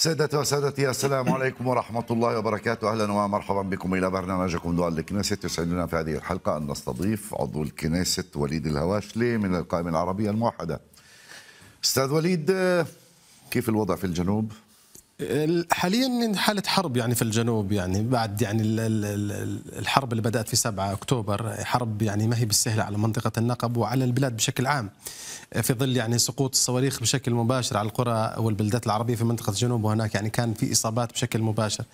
سادتي وسادتي السلام عليكم ورحمة الله وبركاته أهلا ومرحبا بكم إلى برنامجكم دول الكنيسة يسعدنا في هذه الحلقة أن نستضيف عضو الكنيسة وليد الهواشلي من القائمة العربية الموحدة أستاذ وليد كيف الوضع في الجنوب؟ حاليا حالة حرب يعني في الجنوب يعني بعد يعني الحرب اللي بدأت في 7 أكتوبر حرب يعني ما هي بالسهلة على منطقة النقب وعلى البلاد بشكل عام في ظل يعني سقوط الصواريخ بشكل مباشر على القرى والبلدات العربية في منطقة الجنوب وهناك يعني كان في إصابات بشكل مباشر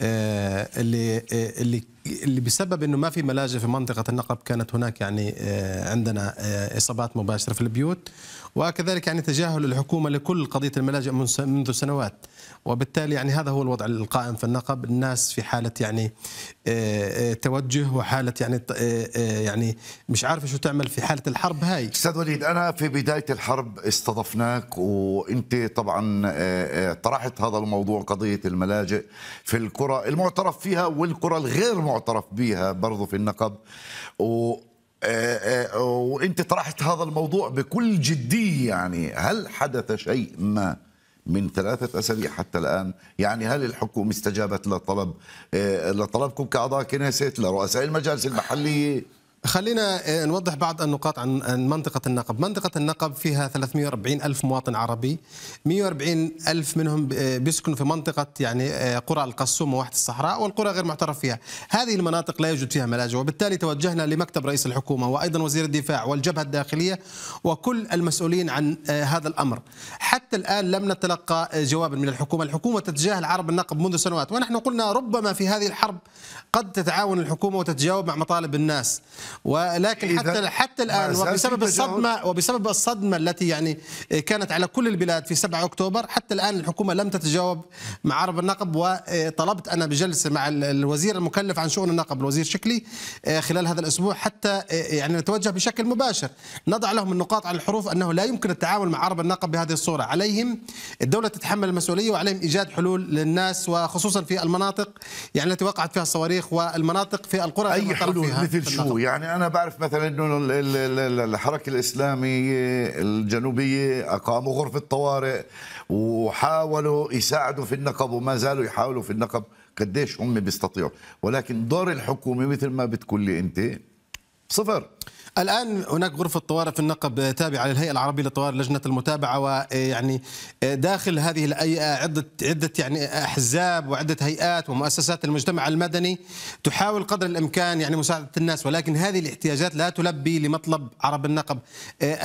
آه، اللي آه، اللي اللي بسبب انه ما في ملاجئ في منطقه النقب كانت هناك يعني آه، عندنا اصابات مباشره في البيوت وكذلك يعني تجاهل الحكومة لكل قضية الملاجئ منذ سنوات وبالتالي يعني هذا هو الوضع القائم في النقب الناس في حالة يعني آه، آه، توجه وحالة يعني آه، يعني مش عارفة شو تعمل في حالة الحرب هاي أستاذ وليد أنا في بداية الحرب استضفناك وأنت طبعا طرحت هذا الموضوع قضية الملاجئ في الكرة المعترف فيها والكرة الغير معترف بها برضو في النقب و آه، آه، وانت طرحت هذا الموضوع بكل جديه يعني هل حدث شيء ما من ثلاثة أسابيع حتى الآن يعني هل الحكومة استجابت لطلب آه، لطلبكم كأعضاء كنيسة لرؤساء المجالس المحلية خلينا آه، نوضح بعض النقاط عن منطقة النقب منطقة النقب فيها 340 ألف مواطن عربي 140 ألف منهم آه، بيسكنوا في منطقة يعني آه، قرى القسوم وواحة الصحراء والقرى غير معترف فيها هذه المناطق لا يوجد فيها ملاجئ وبالتالي توجهنا لمكتب رئيس الحكومة وأيضا وزير الدفاع والجبهة الداخلية وكل المسؤولين عن هذا الأمر حتى الآن لم نتلقى جوابا من الحكومة الحكومة تتجاهل عرب النقب منذ سنوات ونحن قلنا ربما في هذه الحرب قد تتعاون الحكومة وتتجاوب مع مطالب الناس ولكن حتى حتى الان وبسبب الصدمه وبسبب الصدمه التي يعني كانت على كل البلاد في 7 اكتوبر حتى الان الحكومه لم تتجاوب مع عرب النقب وطلبت انا بجلسه مع الوزير المكلف عن شؤون النقب الوزير شكلي آه، خلال هذا الاسبوع حتى آه، يعني نتوجه بشكل مباشر نضع لهم النقاط على الحروف انه لا يمكن التعامل مع عرب النقب بهذه الصوره عليهم الدوله تتحمل المسؤوليه وعليهم ايجاد حلول للناس وخصوصا في المناطق يعني التي وقعت فيها الصواريخ والمناطق في القرى اي حلول مثل شو يعني يعني انا بعرف مثلا انه الحركه الاسلاميه الجنوبيه اقاموا غرفه طوارئ وحاولوا يساعدوا في النقب وما زالوا يحاولوا في النقب قديش هم بيستطيعوا ولكن دور الحكومه مثل ما بتقول لي انت صفر الان هناك غرفه طوارئ في النقب آه، تابعه للهيئه العربيه للطوارئ لجنه المتابعه ويعني آه، آه، داخل هذه الهيئه عده عده يعني احزاب وعده هيئات ومؤسسات المجتمع المدني تحاول قدر الامكان يعني مساعده الناس ولكن هذه الاحتياجات لا تلبي لمطلب عرب النقب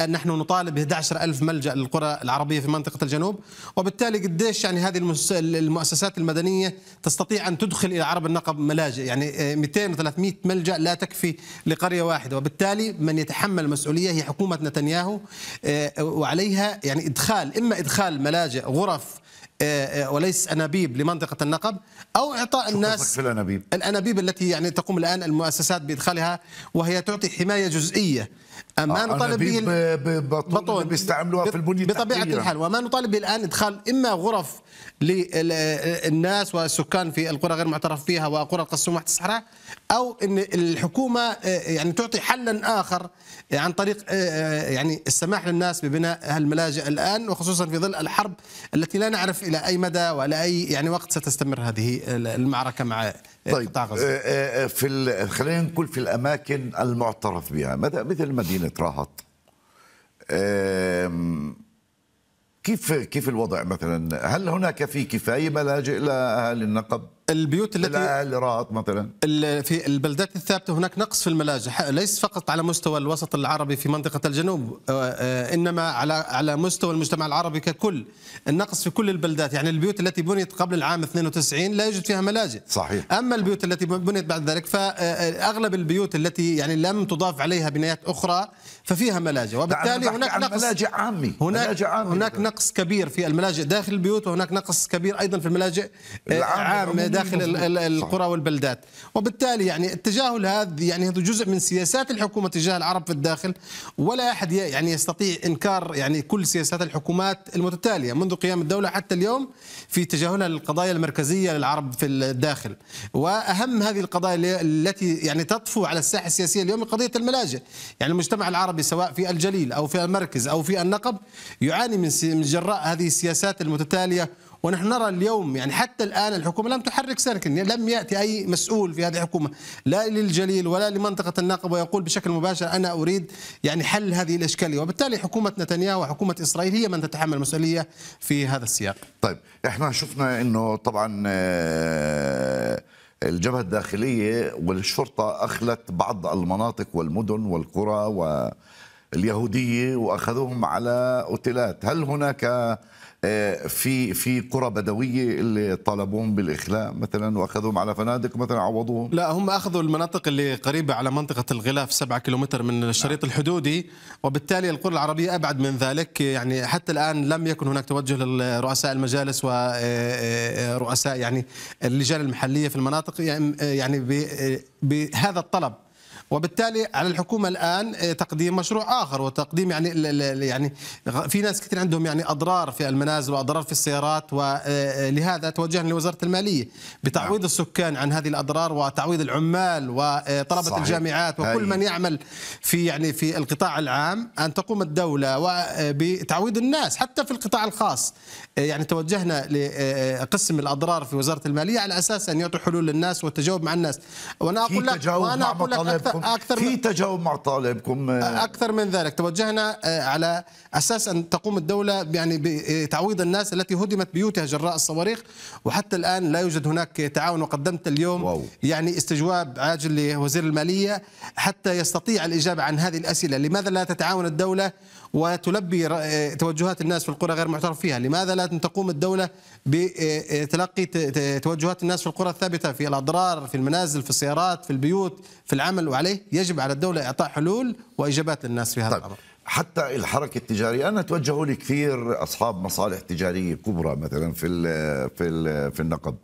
نحن نطالب ب 11000 ملجا للقرى العربيه في منطقه الجنوب وبالتالي قديش يعني هذه المؤسسات المدنيه تستطيع ان تدخل الى عرب النقب ملاجئ يعني 200 300 ملجا لا تكفي لقريه واحده وبالتالي وبالتالي من يتحمل المسؤوليه هي حكومه نتنياهو آه، وعليها يعني ادخال اما ادخال ملاجئ غرف آه، آه، وليس انابيب لمنطقه النقب او اعطاء الناس في الانابيب الانابيب التي يعني تقوم الان المؤسسات بادخالها وهي تعطي حمايه جزئيه ما آه، نطالب به بطون بيستعملوها في البنيه بطبيعه التحتية. الحال وما نطالب به الان ادخال اما غرف للناس والسكان في القرى غير معترف فيها وقرى القصوم تحت الصحراء او ان الحكومه يعني تعطي حلا اخر عن طريق آه، آه، يعني السماح للناس ببناء هالملاجئ الان وخصوصا في ظل الحرب التي لا نعرف الى اي مدى والى اي يعني وقت ستستمر هذه المعركه مع طيب آه، آه، آه، في خلينا نقول في الاماكن المعترف بها مثل مدينه راهط كيف كيف الوضع مثلا هل هناك في كفايه ملاجئ لاهالي النقب البيوت التي العراق مثلا في البلدات الثابته هناك نقص في الملاجئ ليس فقط على مستوى الوسط العربي في منطقه الجنوب آه، آه، انما على على مستوى المجتمع العربي ككل النقص في كل البلدات يعني البيوت التي بنيت قبل العام 92 لا يوجد فيها ملاجئ صحيح اما البيوت التي بنيت بعد ذلك فاغلب آه، البيوت التي يعني لم تضاف عليها بنايات اخرى ففيها ملاجئ نعم، وبالتالي هناك نقص ملاجئ عامي هناك ملاجئ عامي هناك نقص كبير في الملاجئ داخل البيوت وهناك نقص كبير ايضا في الملاجئ العامه داخل القرى والبلدات وبالتالي يعني التجاهل هذا يعني هذا جزء من سياسات الحكومه تجاه العرب في الداخل ولا احد يعني يستطيع انكار يعني كل سياسات الحكومات المتتاليه منذ قيام الدوله حتى اليوم في تجاهلها للقضايا المركزيه للعرب في الداخل واهم هذه القضايا التي يعني تطفو على الساحه السياسيه اليوم قضيه الملاجئ يعني المجتمع العربي سواء في الجليل او في المركز او في النقب يعاني من جراء هذه السياسات المتتاليه ونحن نرى اليوم يعني حتى الآن الحكومة لم تحرك يعني لم يأتي أي مسؤول في هذه الحكومة لا للجليل ولا لمنطقة الناقب ويقول بشكل مباشر أنا أريد يعني حل هذه الإشكالية وبالتالي حكومة نتنياهو وحكومة إسرائيل هي من تتحمل المسؤولية في هذا السياق طيب احنا شفنا أنه طبعا آه، الجبهة الداخلية والشرطة أخلت بعض المناطق والمدن والقرى واليهودية وأخذوهم على أوتيلات هل هناك آه، في في قرى بدويه اللي طالبوهم بالاخلاء مثلا واخذوهم على فنادق مثلا عوضوهم لا هم اخذوا المناطق اللي قريبه على منطقه الغلاف 7 كيلومتر من الشريط نعم. الحدودي وبالتالي القرى العربيه ابعد من ذلك يعني حتى الان لم يكن هناك توجه لرؤساء المجالس ورؤساء آه، آه، يعني اللجان المحليه في المناطق يعني, يعني بهذا الطلب وبالتالي على الحكومه الان آه، تقديم مشروع اخر وتقديم يعني يعني في ناس كثير عندهم يعني اضرار في المنازل واضرار في السيارات ولهذا آه، آه، توجهنا لوزاره الماليه بتعويض نعم. السكان عن هذه الاضرار وتعويض العمال وطلبه صحيح. الجامعات وكل من يعمل في يعني في القطاع العام ان تقوم الدوله بتعويض الناس حتى في القطاع الخاص يعني توجهنا لقسم الاضرار في وزاره الماليه على اساس ان يعطوا حلول للناس والتجاوب مع الناس وانا اقول لك وانا اقول لك معكم أكثر في تجاوب مع طالبكم أكثر من ذلك توجهنا آه، على أساس أن تقوم الدولة يعني بتعويض آه، الناس التي هدمت بيوتها جراء الصواريخ وحتى الآن لا يوجد هناك تعاون وقدمت اليوم واو. يعني استجواب عاجل لوزير المالية حتى يستطيع الإجابة عن هذه الأسئلة لماذا لا تتعاون الدولة وتلبي توجهات الناس في القرى غير معترف فيها لماذا لا تقوم الدولة بتلقي آه، آه، توجهات الناس في القرى الثابتة في الأضرار في المنازل في السيارات في البيوت في العمل وعليه يجب على الدولة إعطاء حلول وإجابات للناس في هذا طيب. الأمر حتى الحركة التجارية أنا توجهوا لي كثير أصحاب مصالح تجارية كبرى مثلا في الـ في الـ في النقب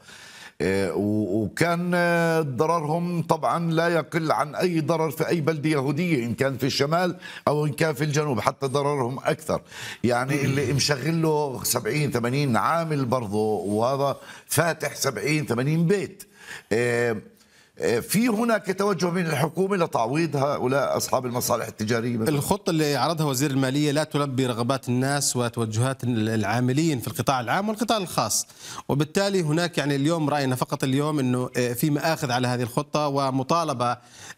آه، وكان آه، ضررهم طبعا لا يقل عن أي ضرر في أي بلدة يهودية إن كان في الشمال أو إن كان في الجنوب حتى ضررهم أكثر يعني اللي مشغله 70 80 عامل برضه وهذا فاتح 70 80 بيت آه، آه، في هناك توجه من الحكومه لتعويض هؤلاء اصحاب المصالح التجاريه مثلاً. الخطه اللي عرضها وزير الماليه لا تلبي رغبات الناس وتوجهات العاملين في القطاع العام والقطاع الخاص وبالتالي هناك يعني اليوم راينا فقط اليوم انه آه، في مآخذ على هذه الخطه ومطالبه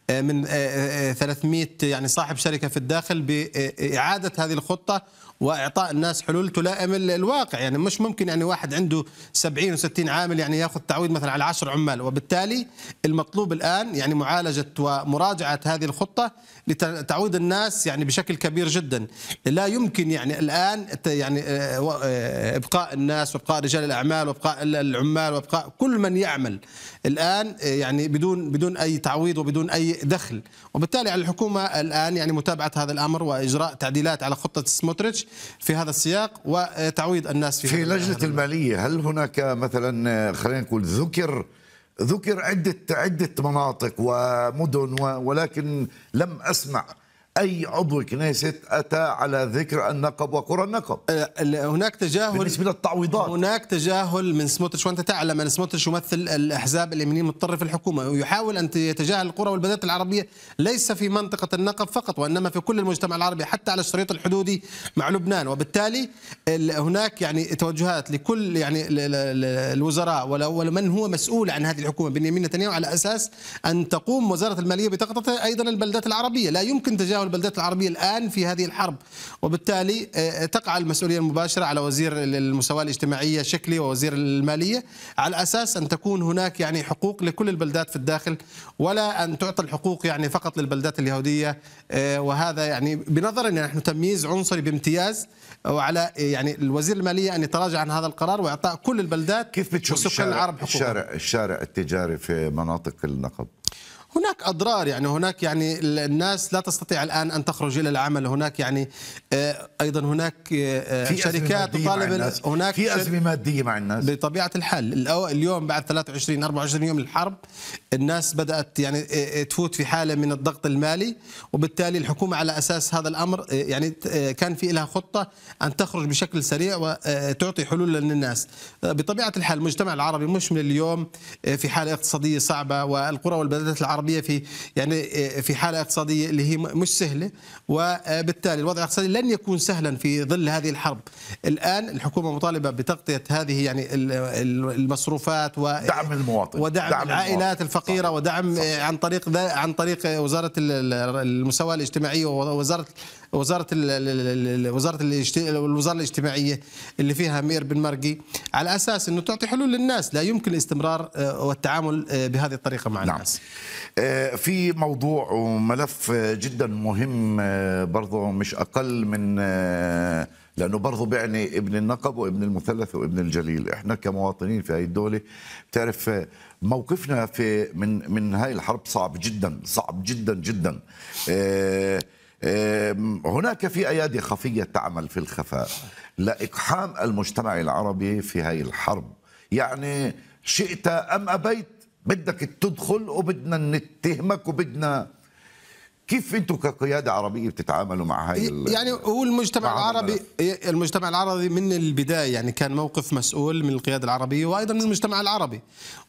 آه، من 300 يعني صاحب شركه في الداخل باعاده هذه الخطه واعطاء الناس حلول تلائم الواقع يعني مش ممكن يعني واحد عنده 70 و60 عامل يعني ياخذ تعويض مثلا على 10 عمال وبالتالي المطلوب الان يعني معالجه ومراجعه هذه الخطه لتعويض الناس يعني بشكل كبير جدا لا يمكن يعني الان يعني آه، آه، ابقاء الناس وابقاء رجال الاعمال وابقاء العمال وابقاء كل من يعمل الان آه، يعني بدون بدون اي تعويض وبدون اي دخل وبالتالي على الحكومه الان يعني متابعه هذا الامر واجراء تعديلات على خطه سموتريتش في هذا السياق وتعويض الناس في في لجنة المالية هل هناك مثلا خلينا نقول ذكر ذكر عدة عدة مناطق ومدن ولكن لم أسمع أي عضو كنيسة أتى على ذكر النقب وقرى النقب أه، هناك تجاهل بالنسبة للتعويضات هناك تجاهل من سموتش وأنت تعلم أن سموتش يمثل الأحزاب اليمينية المضطرة في الحكومة ويحاول أن يتجاهل القرى والبلدات العربية ليس في منطقة النقب فقط وإنما في كل المجتمع العربي حتى على الشريط الحدودي مع لبنان وبالتالي هناك يعني توجهات لكل يعني الوزراء ومن هو مسؤول عن هذه الحكومة بنيامين نتنياهو على أساس أن تقوم وزارة المالية بتغطية أيضا البلدات العربية لا يمكن تجاهل والبلدات العربية الآن في هذه الحرب وبالتالي آه، آه، تقع المسؤولية المباشرة على وزير المساواة الاجتماعية شكلي ووزير المالية على أساس أن تكون هناك يعني حقوق لكل البلدات في الداخل ولا أن تعطى الحقوق يعني فقط للبلدات اليهودية آه، وهذا يعني بنظرنا نحن تمييز عنصري بامتياز وعلى يعني الوزير المالية أن يتراجع عن هذا القرار وإعطاء كل البلدات كيف بتشوف الشارع, العرب حقوقها. الشارع الشارع التجاري في مناطق النقب هناك اضرار يعني هناك يعني الناس لا تستطيع الان ان تخرج الى العمل هناك يعني آه، ايضا هناك آه، في شركات تطالب هناك في ازمه ماديه مع الناس بطبيعه الحال اليوم بعد 23 24 يوم الحرب الناس بدات يعني آه، تفوت في حاله من الضغط المالي وبالتالي الحكومه على اساس هذا الامر يعني كان في لها خطه ان تخرج بشكل سريع وتعطي حلول للناس بطبيعه الحال المجتمع العربي مش من اليوم في حاله اقتصاديه صعبه والقرى والبلدات العربيه العربيه في يعني آه، في حاله اقتصاديه اللي هي مش سهله وبالتالي الوضع الاقتصادي لن يكون سهلا في ظل هذه الحرب الان الحكومه مطالبه بتغطيه هذه يعني المصروفات ودعم المواطن ودعم دعم العائلات المواطن. الفقيره صح. ودعم صح. عن طريق عن طريق وزاره المساواه الاجتماعيه ووزاره وزاره وزاره الوزاره الاجتماعيه اللي فيها مير بن مرقي على اساس انه تعطي حلول للناس لا يمكن الاستمرار آه، والتعامل آه، بهذه الطريقه مع نعم. الناس نعم. في موضوع وملف جدا مهم برضه مش اقل من لانه برضه بيعني ابن النقب وابن المثلث وابن الجليل احنا كمواطنين في هاي الدوله بتعرف موقفنا في من من هاي الحرب صعب جدا صعب جدا جدا هناك في أيادي خفية تعمل في الخفاء لإقحام المجتمع العربي في هاي الحرب يعني شئت أم أبيت بدك تدخل وبدنا نتهمك وبدنا كيف انتم كقياده عربيه بتتعاملوا مع هاي يعني هو المجتمع العربي إيه، المجتمع العربي من البدايه يعني كان موقف مسؤول من القياده العربيه وايضا من المجتمع العربي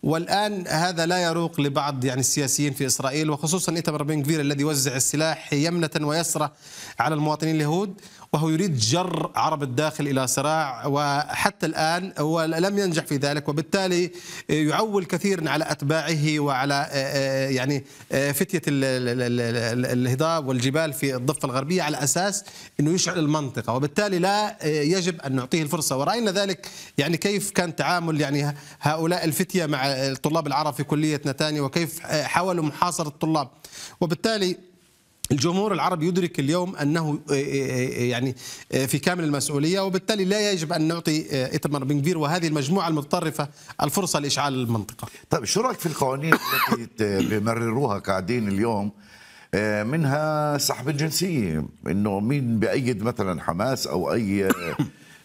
والان هذا لا يروق لبعض يعني السياسيين في اسرائيل وخصوصا ايتمر بن كفير الذي وزع السلاح يمنه ويسره على المواطنين اليهود وهو يريد جر عرب الداخل إلى صراع وحتى الآن هو لم ينجح في ذلك وبالتالي يعول كثيرا على أتباعه وعلى آه، آه، يعني آه، فتية الهضاب والجبال في الضفة الغربية على أساس أنه يشعل المنطقة وبالتالي لا يجب أن نعطيه الفرصة ورأينا ذلك يعني كيف كان تعامل يعني هؤلاء الفتية مع الطلاب العرب في كلية نتانيا وكيف حاولوا محاصرة الطلاب وبالتالي الجمهور العربي يدرك اليوم انه آه، آه، آه، يعني في كامل المسؤوليه وبالتالي لا يجب ان نعطي ايتمر بن وهذه المجموعه المتطرفه الفرصه لاشعال المنطقه. طيب شو رايك في القوانين التي بمرروها قاعدين اليوم منها سحب الجنسيه انه مين بايد مثلا حماس او اي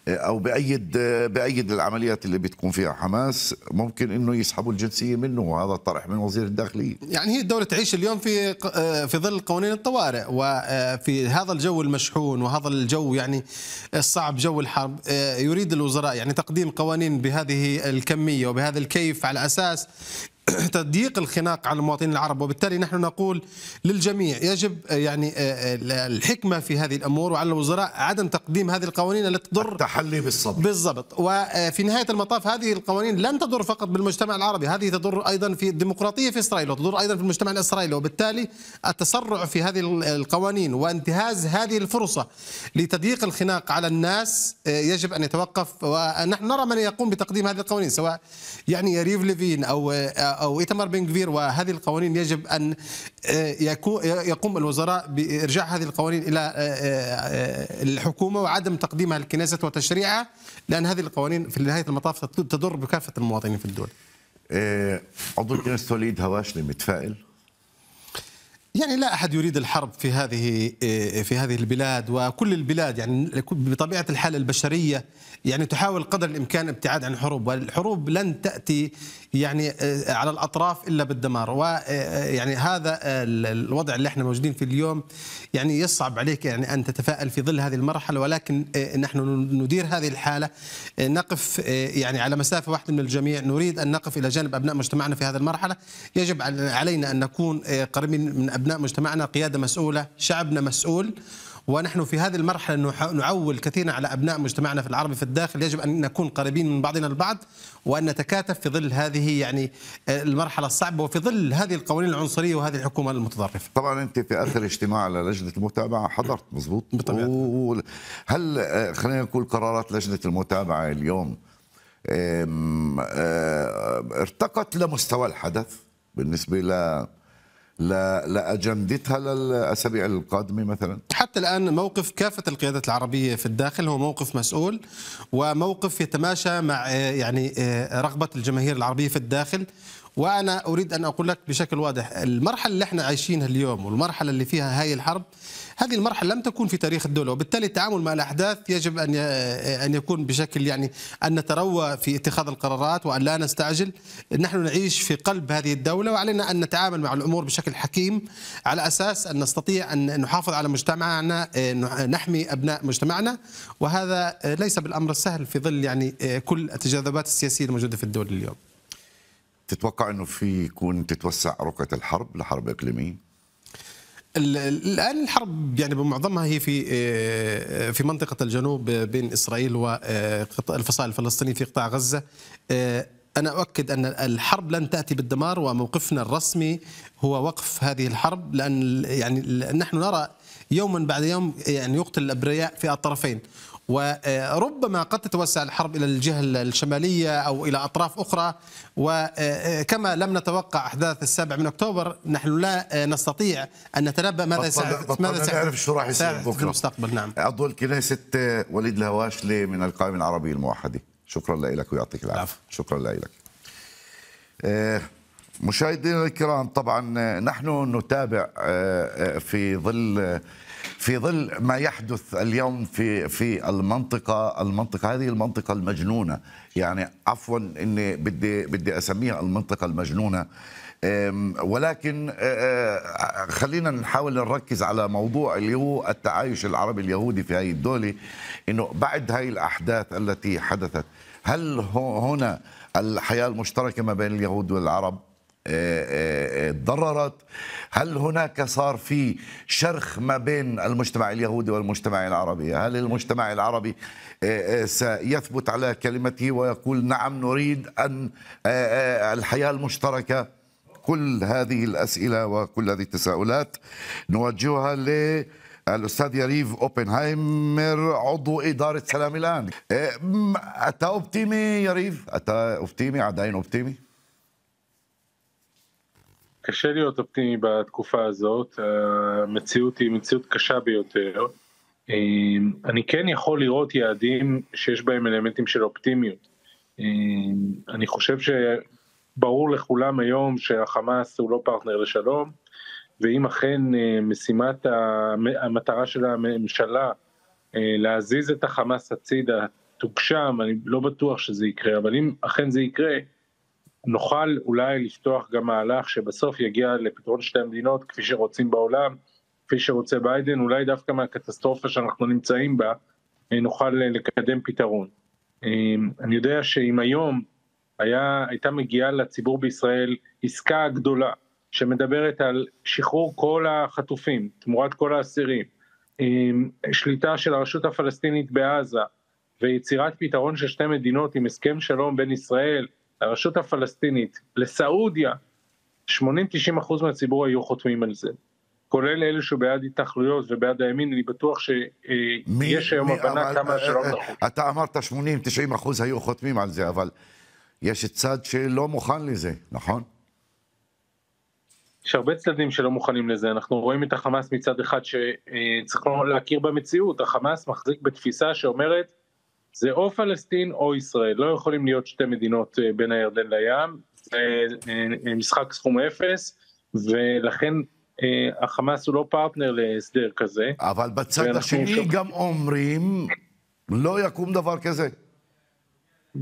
او بايد بايد العمليات اللي بتكون فيها حماس ممكن انه يسحبوا الجنسيه منه وهذا طرح من وزير الداخليه يعني هي الدوله تعيش اليوم في آه، في ظل قوانين الطوارئ وفي آه، هذا الجو المشحون وهذا الجو يعني الصعب جو الحرب آه، يريد الوزراء يعني تقديم قوانين بهذه الكميه وبهذا الكيف على اساس تضييق الخناق على المواطنين العرب وبالتالي نحن نقول للجميع يجب آه، يعني آه، آه، الحكمه في هذه الامور وعلى الوزراء عدم تقديم هذه القوانين التي تضر التحلي بالصبر بالضبط وفي نهايه المطاف هذه القوانين لن تضر فقط بالمجتمع العربي هذه تضر ايضا في الديمقراطيه في اسرائيل وتضر ايضا في المجتمع الاسرائيلي وبالتالي التسرع في هذه القوانين وانتهاز هذه الفرصه لتضييق الخناق على الناس يجب ان يتوقف ونحن نرى من يقوم بتقديم هذه القوانين سواء يعني يريف ليفين او او ايتمار بن كفير وهذه القوانين يجب ان آه، يقوم الوزراء بارجاع هذه القوانين الى آه، آه، الحكومه وعدم تقديمها للكنيسه وتشريعها لان هذه القوانين في نهايه المطاف تضر بكافه المواطنين في الدول. عضو الكنيسه وليد هواشني متفائل يعني لا احد يريد الحرب في هذه إيه، في هذه البلاد وكل البلاد يعني بطبيعه الحال البشريه يعني تحاول قدر الامكان الابتعاد عن الحروب والحروب لن تاتي يعني إيه، على الاطراف الا بالدمار ويعني إيه، هذا الوضع اللي احنا موجودين فيه اليوم يعني يصعب عليك يعني ان تتفائل في ظل هذه المرحله ولكن نحن ندير هذه الحاله نقف يعني على مسافه واحده من الجميع نريد ان نقف الى جانب ابناء مجتمعنا في هذه المرحله يجب علينا ان نكون قريبين من أبناء مجتمعنا قيادة مسؤولة شعبنا مسؤول ونحن في هذه المرحلة نعول كثيرا على أبناء مجتمعنا في العربي في الداخل يجب أن نكون قريبين من بعضنا البعض وأن نتكاتف في ظل هذه يعني آه، المرحلة الصعبة وفي ظل هذه القوانين العنصرية وهذه الحكومة المتطرفة طبعا أنت في آخر اجتماع لجنة المتابعة حضرت مضبوط بطبيعة هل آه، خلينا نقول قرارات لجنة المتابعة اليوم آه، ارتقت لمستوى الحدث بالنسبة ل لاجندتها للاسابيع القادمه مثلا؟ حتى الان موقف كافه القيادات العربيه في الداخل هو موقف مسؤول وموقف يتماشى مع آه، يعني آه، رغبه الجماهير العربيه في الداخل وانا اريد ان اقول لك بشكل واضح المرحله اللي احنا عايشينها اليوم والمرحله اللي فيها هاي الحرب هذه المرحله لم تكون في تاريخ الدوله وبالتالي التعامل مع الاحداث يجب ان ان يكون بشكل يعني ان نتروى في اتخاذ القرارات وان لا نستعجل نحن نعيش في قلب هذه الدوله وعلينا ان نتعامل مع الامور بشكل حكيم على اساس ان نستطيع ان نحافظ على مجتمعنا اه، نحمي ابناء مجتمعنا وهذا ليس بالامر السهل في ظل يعني اه، كل التجاذبات السياسيه الموجوده في الدول اليوم تتوقع انه في يكون تتوسع رقعه الحرب لحرب اقليميه الان الحرب يعني بمعظمها هي في آه، في منطقه الجنوب بين اسرائيل والفصائل آه، الفلسطينيه في قطاع غزه آه، انا اؤكد ان الحرب لن تاتي بالدمار وموقفنا الرسمي هو وقف هذه الحرب لان يعني نحن نرى يوما بعد يوم يعني يقتل الابرياء في الطرفين وربما قد تتوسع الحرب الى الجهه الشماليه او الى اطراف اخرى وكما لم نتوقع احداث السابع من اكتوبر نحن لا نستطيع ان نتنبا ماذا سيحدث ماذا سيعرف شو راح يصير بكره في المستقبل نعم عضو الكنيسه وليد الهواشلي من القائمه العربيه الموحده شكرا لك ويعطيك العافيه شكرا لك آه، مشاهدينا الكرام طبعا آه، نحن نتابع آه، في ظل في ظل ما يحدث اليوم في في المنطقه المنطقه هذه المنطقه المجنونه يعني عفوا اني بدي بدي اسميها المنطقه المجنونه ولكن خلينا نحاول نركز على موضوع اللي هو التعايش العربي اليهودي في هذه الدولة انه بعد هاي الاحداث التي حدثت هل هنا الحياة المشتركة ما بين اليهود والعرب آه، آه، آه، تضررت هل هناك صار في شرخ ما بين المجتمع اليهودي والمجتمع العربي هل المجتمع العربي سيثبت على كلمته ويقول نعم نريد أن الحياة المشتركة كل هذه الأسئلة وكل هذه التساؤلات نوجهها ل الاستاذ يريف اوبنهايمر عضو اداره سلام الان أتا اوبتيمي يريف أتا اوبتيمي عدين اوبتيمي קשה להיות אופטימי בתקופה הזאת, המציאות היא מציאות קשה ביותר. אמ, אני כן יכול לראות יעדים שיש בהם אלמנטים של אופטימיות. אמ, אני חושב שברור לכולם היום שהחמאס הוא לא פרטנר לשלום, ואם אכן אה, משימת המטרה של הממשלה אה, להזיז את החמאס הצידה תוגשם, אני לא בטוח שזה יקרה, אבל אם אכן זה יקרה, נוכל אולי לפתוח גם מהלך שבסוף יגיע לפתרון שתי המדינות כפי שרוצים בעולם, כפי שרוצה ביידן, אולי דווקא מהקטסטרופה שאנחנו נמצאים בה אה, נוכל אה, לקדם פתרון. אמ, אני יודע שאם היום היה, הייתה מגיעה לציבור בישראל עסקה גדולה שמדברת על שחרור כל החטופים תמורת כל האסירים, אמ, שליטה של הרשות הפלסטינית בעזה ויצירת פתרון של שתי מדינות עם הסכם שלום בין ישראל לרשות הפלסטינית, לסעודיה, 80-90% מהציבור היו חותמים על זה. כולל אלה שבעד התנחלויות ובעד הימין, אני בטוח שיש אה, היום הבנה כמה שלא אה, אה, נחוש. אתה אמרת 80-90 אחוז היו חותמים על זה, אבל יש צד שלא מוכן לזה, נכון? יש הרבה צדדים שלא מוכנים לזה, אנחנו רואים את החמאס מצד אחד שצריך להכיר במציאות, החמאס מחזיק בתפיסה שאומרת זה או פלסטין או ישראל, לא יכולים להיות שתי מדינות אה, בין הירדן לים, זה אה, אה, משחק סכום אפס, ולכן החמאס הוא לא פרטנר להסדר כזה. אבל בצד השני גם אומרים, לא יקום דבר כזה.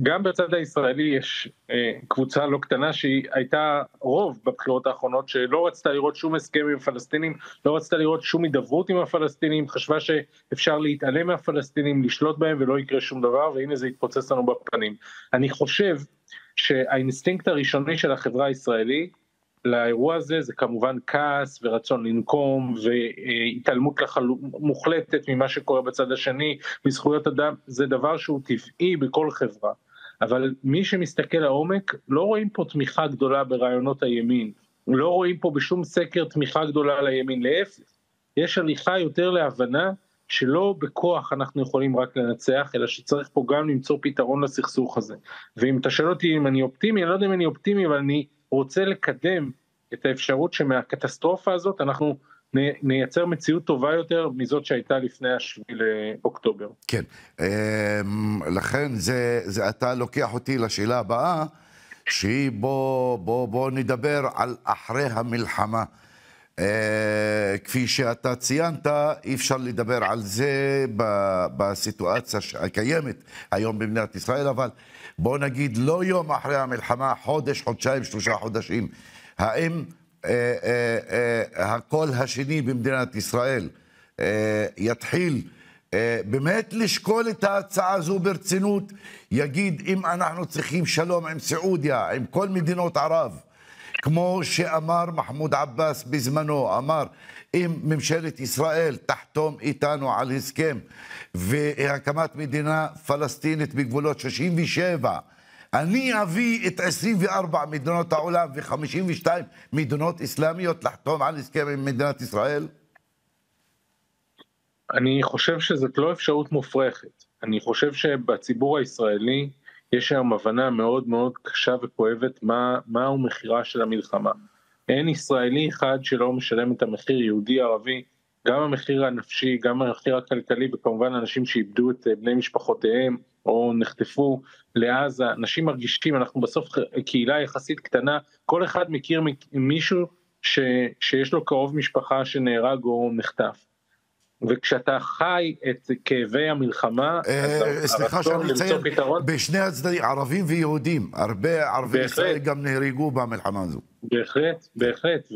גם בצד הישראלי יש אה, קבוצה לא קטנה שהיא הייתה רוב בבחירות האחרונות שלא רצתה לראות שום הסכם עם הפלסטינים, לא רצתה לראות שום הידברות עם הפלסטינים, חשבה שאפשר להתעלם מהפלסטינים, לשלוט בהם ולא יקרה שום דבר, והנה זה התפוצץ לנו בפנים. אני חושב שהאינסטינקט הראשוני של החברה הישראלית לאירוע הזה זה כמובן כעס ורצון לנקום והתעלמות לחל... מוחלטת ממה שקורה בצד השני, מזכויות אדם, זה דבר שהוא טבעי בכל חברה. אבל מי שמסתכל לעומק, לא רואים פה תמיכה גדולה ברעיונות הימין, לא רואים פה בשום סקר תמיכה גדולה לימין, להפך, יש הליכה יותר להבנה שלא בכוח אנחנו יכולים רק לנצח, אלא שצריך פה גם למצוא פתרון לסכסוך הזה. ואם אתה שואל אותי אם אני אופטימי, אני לא יודע אם אני אופטימי, אבל אני רוצה לקדם את האפשרות שמהקטסטרופה הזאת אנחנו נייצר מציאות טובה יותר מזאת שהייתה לפני השביעי לאוקטובר. כן, אמ, לכן זה, זה אתה לוקח אותי לשאלה הבאה, שהיא בוא, בוא, בוא נדבר על אחרי המלחמה. אה, כפי שאתה ציינת, אי אפשר לדבר על זה בסיטואציה הקיימת היום במדינת ישראל, אבל בוא נגיד לא יום אחרי המלחמה, חודש, חודשיים, שלושה חודשים. האם אה, אה, הקול השני במדינת ישראל יתחיל באמת לשקול את ההצעה הזו ברצינות, יגיד אם אנחנו צריכים שלום עם סעודיה, עם כל מדינות ערב? כמו שאמר מחמוד עבאס בזמנו, אמר, אם ממשלת ישראל תחתום איתנו על הסכם והקמת מדינה פלסטינית בגבולות 67', אני אביא את 24 מדינות העולם ו-52 מדינות אסלאמיות לחתום על הסכם עם מדינת ישראל? אני חושב שזאת לא אפשרות מופרכת. אני חושב שבציבור הישראלי יש היום הבנה מאוד מאוד קשה וכואבת מה, מהו מחירה של המלחמה. אין ישראלי אחד שלא משלם את המחיר, יהודי, ערבי, גם המחיר הנפשי, גם המחיר הכלכלי, וכמובן אנשים שאיבדו את אה, בני משפחותיהם או נחטפו לעזה, אנשים מרגישים, אנחנו בסוף קהילה יחסית קטנה, כל אחד מכיר מישהו ש, שיש לו קרוב משפחה שנהרג או נחטף. וכשאתה חי את כאבי המלחמה, אה, אה, סליחה שאני מציין, בשני הצדדים, ערבים ויהודים, הרבה ערבי ישראל גם נהרגו במלחמה הזו. בהחלט, בהחלט,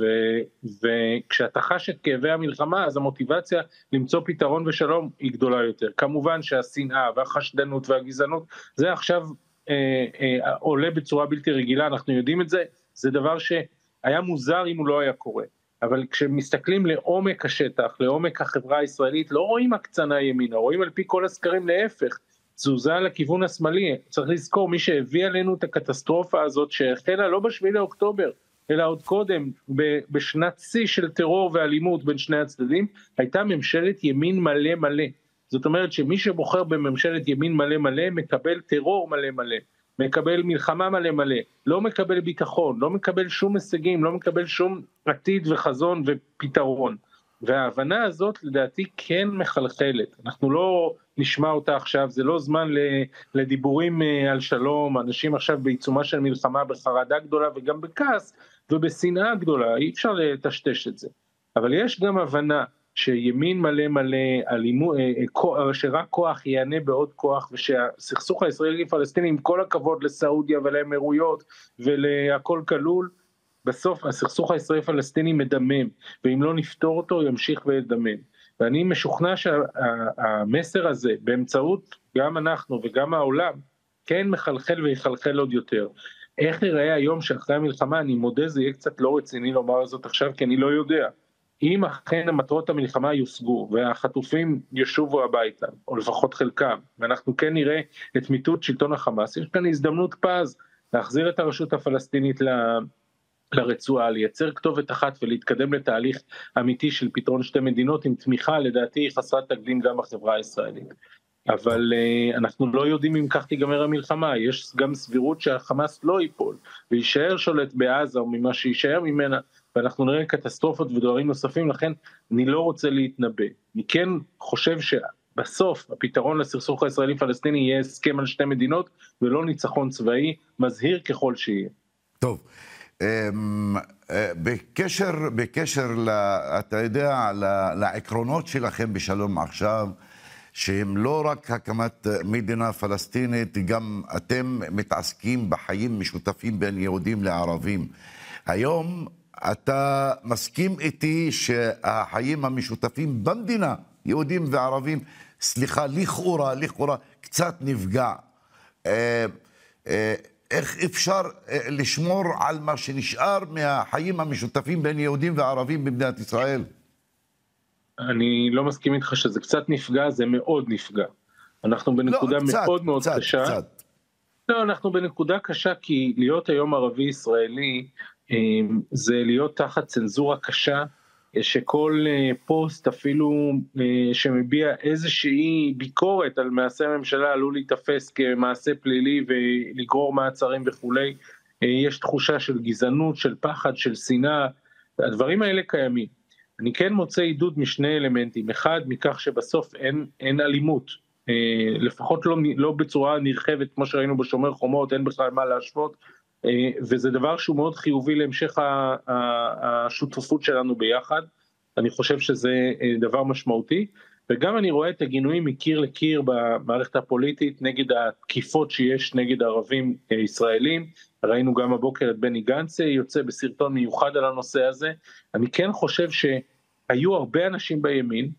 וכשאתה חש את כאבי המלחמה, אז המוטיבציה למצוא פתרון ושלום היא גדולה יותר. כמובן שהשנאה והחשדנות והגזענות, זה עכשיו אה, עולה בצורה בלתי רגילה, אנחנו יודעים את זה, זה דבר שהיה מוזר אם הוא לא היה קורה. אבל כשמסתכלים לעומק השטח, לעומק החברה הישראלית, לא רואים הקצנה ימינה, רואים על פי כל הסקרים להפך, תזוזה לכיוון השמאלי. צריך לזכור, מי שהביא עלינו את הקטסטרופה הזאת, שהחלה לא בשביל האוקטובר, אלא עוד קודם, בשנת שיא של טרור ואלימות בין שני הצדדים, הייתה ממשלת ימין מלא מלא. זאת אומרת שמי שבוחר בממשלת ימין מלא מלא, מקבל טרור מלא מלא. מקבל מלחמה מלא מלא, לא מקבל ביטחון, לא מקבל שום הישגים, לא מקבל שום עתיד וחזון ופתרון. וההבנה הזאת לדעתי כן מחלחלת, אנחנו לא נשמע אותה עכשיו, זה לא זמן לדיבורים אה, על שלום, אנשים עכשיו בעיצומה של מלחמה בחרדה גדולה וגם בכעס ובשנאה גדולה, אי אפשר לטשטש את זה. אבל יש גם הבנה שימין מלא מלא, אלימו, אה, אה, אה, שרק כוח ייענה בעוד כוח ושהסכסוך הישראלי פלסטיני עם כל הכבוד לסעודיה ולאמירויות ולהכל כלול, בסוף הסכסוך הישראלי פלסטיני מדמם ואם לא נפתור אותו ימשיך וידמם ואני משוכנע שהמסר הזה באמצעות גם אנחנו וגם העולם כן מחלחל ויחלחל עוד יותר. איך נראה היום שאחרי המלחמה אני מודה זה יהיה קצת לא רציני לומר זאת עכשיו כי אני לא יודע אם אכן מטרות המלחמה יושגו והחטופים ישובו הביתה, או לפחות חלקם, ואנחנו כן נראה את מיטוט שלטון החמאס, יש כאן הזדמנות פז להחזיר את הרשות הפלסטינית ל... לרצועה, לייצר כתובת אחת ולהתקדם לתהליך אמיתי של פתרון שתי מדינות עם תמיכה לדעתי חסרת תקדים גם בחברה הישראלית. אבל uh, אנחנו לא יודעים אם כך תיגמר המלחמה, יש גם סבירות שהחמאס לא ייפול ויישאר שולט בעזה או ממה שיישאר ממנה, ואנחנו נראה קטסטרופות ודברים נוספים, לכן אני לא רוצה להתנבא. אני כן חושב שבסוף הפתרון לסכסוך הישראלי פלסטיני יהיה הסכם על שתי מדינות ולא ניצחון צבאי, מזהיר ככל שיהיה. טוב. אמ, אה, בקשר, בקשר, אתה יודע, לעקרונות שלכם בשלום עכשיו, שהם לא רק הקמת מדינה פלסטינית, גם אתם מתעסקים בחיים משותפים בין יהודים לערבים. היום אתה מסכים איתי שהחיים המשותפים במדינה, יהודים וערבים, סליחה, לכאורה, לכאורה, קצת נפגע. אה, אה, איך אפשר אה, לשמור על מה שנשאר מהחיים המשותפים בין יהודים וערבים במדינת ישראל? אני לא מסכים איתך שזה קצת נפגע, זה מאוד נפגע. אנחנו בנקודה לא, קצת, מאוד מאוד קצת, קשה. קצת. לא, אנחנו בנקודה קשה כי להיות היום ערבי ישראלי אמ, זה להיות תחת צנזורה קשה שכל אה, פוסט אפילו אה, שמביע איזושהי ביקורת על מעשה הממשלה עלול להיתפס כמעשה פלילי ולגרור מעצרים וכולי. אה, יש תחושה של גזענות, של פחד, של שנאה, הדברים האלה קיימים. אני כן מוצא עידוד משני אלמנטים, אחד מכך שבסוף אין, אין אלימות, לפחות לא, לא בצורה נרחבת כמו שראינו בשומר חומות, אין בכלל מה להשוות, אה, וזה דבר שהוא מאוד חיובי להמשך השותפות שלנו ביחד. אני חושב שזה אה, דבר משמעותי, וגם אני רואה את הגינויים מקיר לקיר במערכת הפוליטית נגד התקיפות שיש נגד ערבים אה, ישראלים. ראינו גם הבוקר את בני גנץ יוצא בסרטון מיוחד על הנושא הזה. אני כן חושב שהיו הרבה אנשים בימין,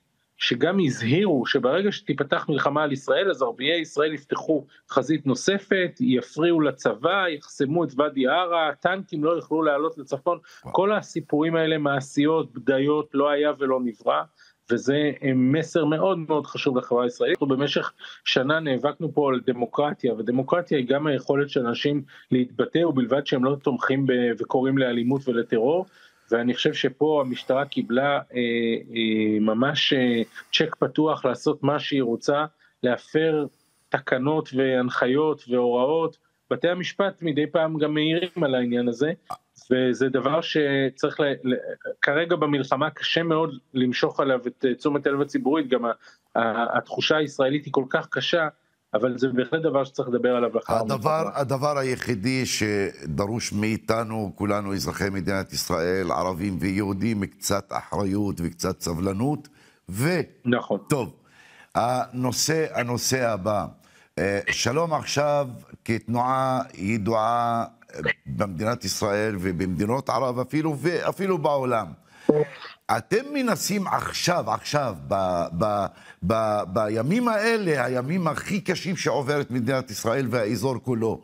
שגם הזהירו שברגע שתיפתח מלחמה על ישראל אז ערביי ישראל יפתחו חזית נוספת, יפריעו לצבא, יחסמו את ואדי ערה, הטנקים לא יוכלו לעלות לצפון, כל הסיפורים האלה מעשיות, בדיות, לא היה ולא נברא. וזה אה, מסר מאוד מאוד חשוב לחברה הישראלית. אנחנו במשך שנה נאבקנו פה על דמוקרטיה, ודמוקרטיה היא גם היכולת של אנשים להתבטא, ובלבד שהם לא תומכים ב... וקוראים לאלימות ולטרור. ואני חושב שפה המשטרה קיבלה אה, אה, ממש אה, צ'ק פתוח לעשות מה שהיא רוצה, להפר תקנות והנחיות והוראות. בתי המשפט מדי פעם גם מעירים על העניין הזה, וזה דבר שצריך, לה, לה, כרגע במלחמה קשה מאוד למשוך עליו את תשומת הלב הציבורית, גם ה, ה, התחושה הישראלית היא כל כך קשה. אבל זה בהחלט דבר שצריך לדבר עליו לאחר הדבר, הדבר היחידי שדרוש מאיתנו, כולנו אזרחי מדינת ישראל, ערבים ויהודים, קצת אחריות וקצת סבלנות, ו... נכון. טוב, הנושא, הנושא הבא, אה, שלום עכשיו כתנועה ידועה אה, במדינת ישראל ובמדינות ערב אפילו, ואפילו בעולם. אתם מנסים עכשיו, עכשיו, ב, ב, ב, בימים האלה, הימים הכי קשים שעוברת מדינת ישראל והאזור כולו,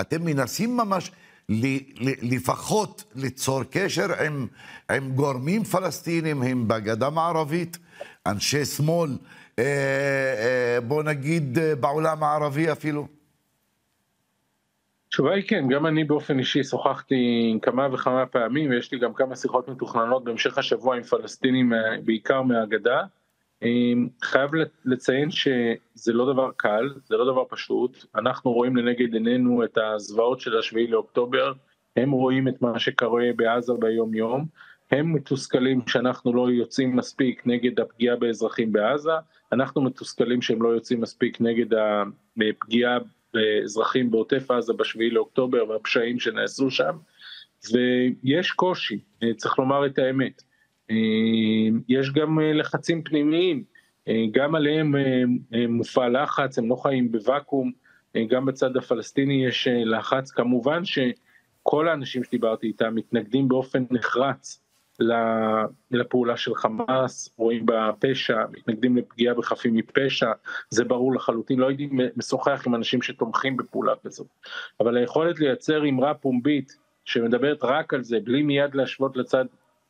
אתם מנסים ממש ל, ל, לפחות ליצור קשר עם, עם גורמים פלסטינים, הם בגדה המערבית, אנשי שמאל, אה, אה, בוא נגיד אה, בעולם הערבי אפילו. התשובה היא כן, גם אני באופן אישי שוחחתי כמה וכמה פעמים ויש לי גם כמה שיחות מתוכננות בהמשך השבוע עם פלסטינים אה, בעיקר מהגדה. אמ, חייב לציין שזה לא דבר קל, זה לא דבר פשוט, אנחנו רואים לנגד עינינו את הזוועות של השביעי לאוקטובר, הם רואים את מה שקורה בעזה ביום יום, הם מתוסכלים שאנחנו לא יוצאים מספיק נגד הפגיעה באזרחים בעזה, אנחנו מתוסכלים שהם לא יוצאים מספיק נגד הפגיעה אה, אזרחים בעוטף עזה בשביעי לאוקטובר והפשעים שנעשו שם, ויש קושי, אה, צריך לומר את האמת. אה, יש גם אה, לחצים פנימיים, גם עליהם מופעל לחץ, הם לא חיים בוואקום, גם בצד הפלסטיני יש לחץ, כמובן שכל האנשים שדיברתי איתם מתנגדים באופן נחרץ לפעולה של חמאס, רואים בה פשע, מתנגדים לפגיעה בחפים מפשע, זה ברור לחלוטין, לא הייתי משוחח עם אנשים שתומכים בפעולה כזאת. אבל היכולת לייצר אמרה פומבית שמדברת רק על זה, בלי מיד להשוות לצד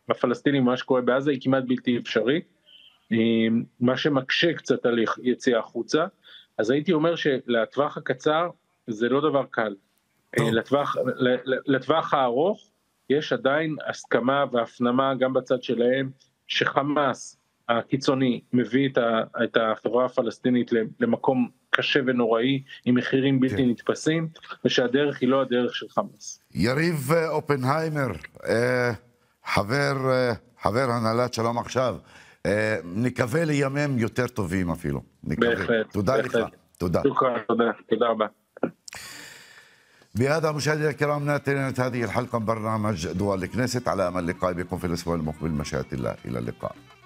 הפלסטיני מה שקורה בעזה, היא כמעט בלתי אפשרית, אמ, מה שמקשה קצת על יציאה החוצה. אז הייתי אומר שלטווח הקצר זה לא דבר קל. אה, לטווח, לטווח הארוך יש עדיין הסכמה והפנמה גם בצד שלהם שחמאס הקיצוני מביא את, ה, את החברה הפלסטינית למקום קשה ונוראי עם מחירים כן. בלתי כן. נתפסים ושהדרך היא לא הדרך של חמאס. יריב אה, אופנהיימר, אה, חבר, אה, חבר הנהלת שלום עכשיו, נקווה לימים יותר טובים אפילו. נקווה. בהחלט. תודה בהחלט. לך. תודה. תודה, תודה רבה. بهذا مشاهدينا الكرام ننتهي هذه الحلقه من برنامج دول الكنيست على امل اللقاء بكم في الاسبوع المقبل مشيئه الله الى اللقاء